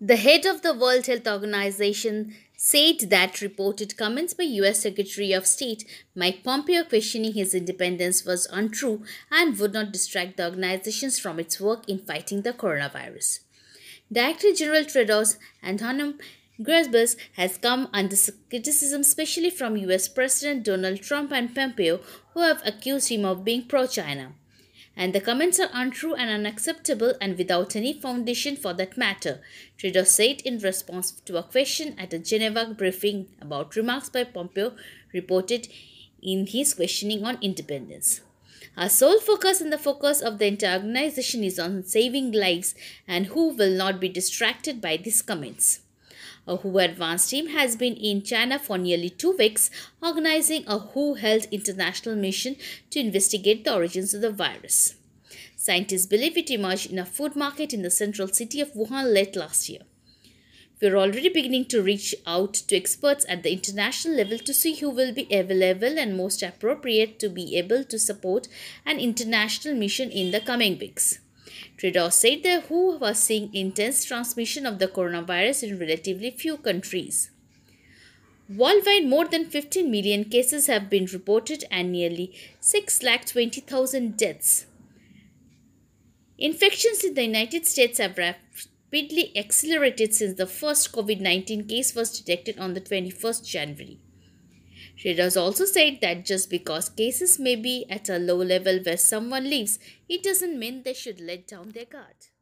The head of the World Health Organization said that reported comments by US Secretary of State Mike Pompeo questioning his independence was untrue and would not distract the organizations from its work in fighting the coronavirus. Director General Tedros Adhanom Ghebreyesus has come under criticism especially from US President Donald Trump and Pompeo who have accused him of being pro-China and the comments are untrue and unacceptable and without any foundation for that matter, Trudeau said in response to a question at a Geneva briefing about remarks by Pompeo reported in his questioning on independence. Our sole focus and the focus of the entire organization is on saving lives and who will not be distracted by these comments. A WHO advance team has been in China for nearly two weeks, organizing a WHO Health International mission to investigate the origins of the virus. Scientists believe it emerged in a food market in the central city of Wuhan late last year. We are already beginning to reach out to experts at the international level to see who will be available and most appropriate to be able to support an international mission in the coming weeks. Trudeau said that WHO was seeing intense transmission of the coronavirus in relatively few countries. Worldwide, more than 15 million cases have been reported and nearly 6,20,000 deaths. Infections in the United States have rapidly accelerated since the first COVID 19 case was detected on the 21st January. She has also said that just because cases may be at a low level where someone leaves, it doesn't mean they should let down their guard.